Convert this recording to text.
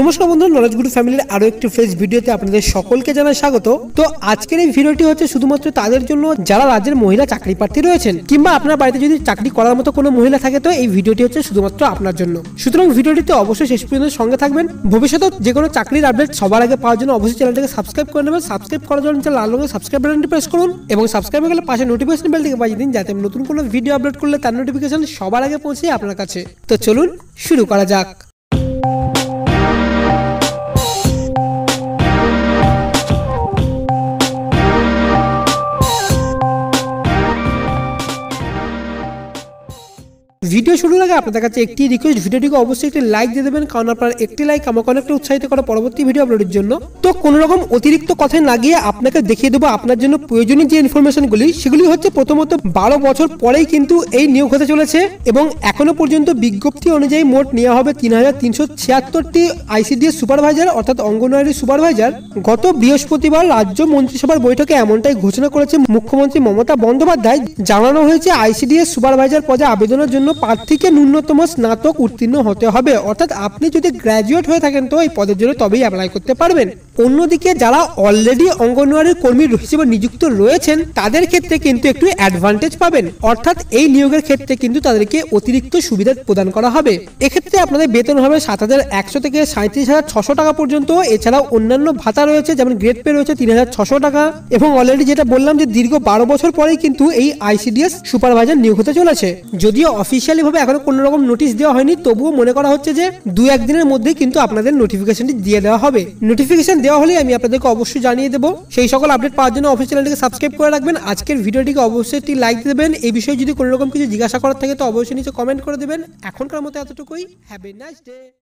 নমস্কার বন্ধু নলেজ গুরু ফ্যামিলির আরো একটি ফ্রেশ ভিডিওতে আপনাদের সকলকে জানাই স্বাগত তো আজকের এই ভিডিওটি হচ্ছে শুধুমাত্র তাদের জন্য যারা রাজ্যের মহিলা চাকরি প্রার্থী রয়েছেন কিংবা আপনার বাড়িতে যদি চাকরি করার মতো কোনো মহিলা থাকে তো এই ভিডিওটি হচ্ছে শুধুমাত্র আপনার জন্য সুতরাং ভিডিওটিতে অবশ্যই শেষ পর্যন্ত সঙ্গে থাকবেন ভবিষ্যতে যে কোনো চাকরির আপডেট সবার আগে পাওয়ার জন্য অবশ্যই চ্যানেলটাকে সাবস্ক্রাইব করে নেবেন সাবস্ক্রাইব করার জন্য লাল রঙের সাবস্ক্রাইব বাটনটি প্রেস করুন এবং সাবস্ক্রাইব করলে পাশে নোটিফিকেশন বেল থেকে বাজিয়ে দিন যাতে নতুন কোনো ভিডিও আপলোড করলে তার নোটিফিকেশন সবার আগে পৌঁছে আপনার কাছে তো চলুন শুরু করা যাক ভিডিও শুরুর আগে আপনাদের কাছে একটি রিকোয়েস্ট ভিডিওটিকে অবশ্যই একটি লাইক দিয়ে দেবেন কারণ আপনার একটি লাইক আমাকে অনেকটা উৎসাহিত করে পরবর্তী ভিডিও আপলোডের জন্য তো কোনো রকম অতিরিক্ত কথায় না গিয়ে আপনাকে দেখিয়ে দেবো আপনার জন্য প্রয়োজনীয় যে ইনফরমেশনগুলি সেগুলি হচ্ছে প্রথমত বারো বছর পরেই কিন্তু এই নিয়োগ হতে চলেছে এবং এখনো পর্যন্ত বিজ্ঞপ্তি অনুযায়ী মোট নেওয়া হবে তিন হাজার তিনশো ছিয়াত্তরটি আইসিডিএস সুপারভাইজার অর্থাৎ অঙ্গনওয়াড়ি সুপারভাইজার গত বৃহস্পতিবার রাজ্য মন্ত্রিসভার বৈঠকে এমনটাই ঘোষণা করেছে মুখ্যমন্ত্রী মমতা বন্দ্যোপাধ্যায় জানানো হয়েছে আইসিডিএস সুপারভাইজার পদে আবেদনের জন্য কোনো প্রার্থীকে ন্যূনতম স্নাতক উত্তীর্ণ হতে হবে অর্থাৎ আপনি যদি গ্র্যাজুয়েট হয়ে থাকেন তো এই পদের জন্য তবেই অ্যাপ্লাই করতে পারবেন অন্যদিকে যারা অলরেডি অঙ্গনওয়াড়ির কর্মী হিসেবে নিযুক্ত রয়েছেন তাদের ক্ষেত্রে কিন্তু একটু অ্যাডভান্টেজ পাবেন অর্থাৎ এই নিয়োগের ক্ষেত্রে কিন্তু তাদেরকে অতিরিক্ত সুবিধা প্রদান করা হবে এক্ষেত্রে আপনাদের বেতন হবে সাত হাজার একশো থেকে সাঁত্রিশ হাজার ছশো টাকা পর্যন্ত এছাড়াও অন্যান্য ভাতা রয়েছে যেমন গ্রেড পে রয়েছে তিন হাজার ছশো টাকা এবং অলরেডি যেটা বললাম যে দীর্ঘ বারো বছর পরেই কিন্তু এই আইসিডিএস সুপারভাইজার নিয়োগ হতে চলেছে যদিও অফিসিয়ালি ভাবে এখনো কোনো রকম নোটিশ দেওয়া হয়নি তবুও মনে করা হচ্ছে যে দু একদিনের মধ্যেই কিন্তু আপনাদের নোটিফিকেশনটি দিয়ে দেওয়া হবে নোটিফিকেশন দেওয়া হলে আমি আপনাদেরকে অবশ্যই জানিয়ে দেবো সেই সকল আপডেট পাওয়ার জন্য অফিস চ্যানেলটিকে সাবস্ক্রাইব করে রাখবেন আজকের ভিডিওটিকে অবশ্যই একটি লাইক দেবেন এই বিষয়ে যদি কোনো রকম কিছু জিজ্ঞাসা করার থাকে তো অবশ্যই নিচে কমেন্ট করে দেবেন এখনকার মতো এতটুকুই হ্যাভ এ নাইস ডে